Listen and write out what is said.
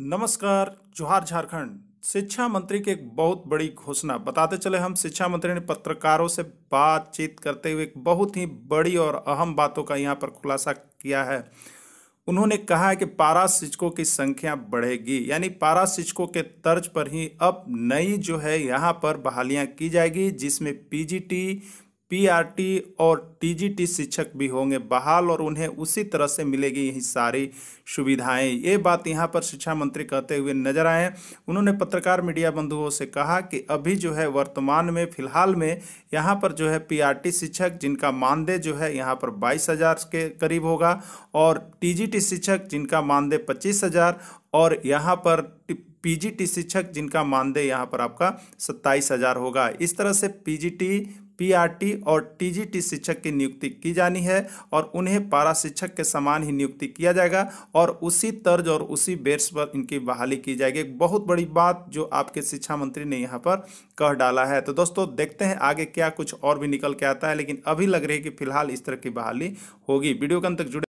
नमस्कार जोहार झारखंड शिक्षा मंत्री की एक बहुत बड़ी घोषणा बताते चले हम शिक्षा मंत्री ने पत्रकारों से बातचीत करते हुए एक बहुत ही बड़ी और अहम बातों का यहाँ पर खुलासा किया है उन्होंने कहा है कि पारा शिक्षकों की संख्या बढ़ेगी यानी पारा शिक्षकों के तर्ज पर ही अब नई जो है यहाँ पर बहालियाँ की जाएगी जिसमें पीजीटी पीआरटी और टीजीटी शिक्षक भी होंगे बहाल और उन्हें उसी तरह से मिलेगी यही सारी सुविधाएं ये बात यहाँ पर शिक्षा मंत्री कहते हुए नजर आए उन्होंने पत्रकार मीडिया बंधुओं से कहा कि अभी जो है वर्तमान में फिलहाल में यहाँ पर जो है पीआरटी शिक्षक जिनका मानदेय जो है यहाँ पर बाईस हज़ार के करीब होगा और टी शिक्षक जिनका मानदेय पच्चीस हज़ार और यहाँ पर पीजीटी शिक्षक जिनका मानदेय यहाँ पर आपका सत्ताईस हज़ार होगा इस तरह से पीजीटी पीआरटी और टीजीटी शिक्षक की नियुक्ति की जानी है और उन्हें पारा शिक्षक के समान ही नियुक्ति किया जाएगा और उसी तर्ज और उसी बेस पर इनकी बहाली की जाएगी एक बहुत बड़ी बात जो आपके शिक्षा मंत्री ने यहाँ पर कह डाला है तो दोस्तों देखते हैं आगे क्या कुछ और भी निकल के आता है लेकिन अभी लग रही है कि फिलहाल इस तरह की बहाली होगी वीडियो के अंत तक जुड़े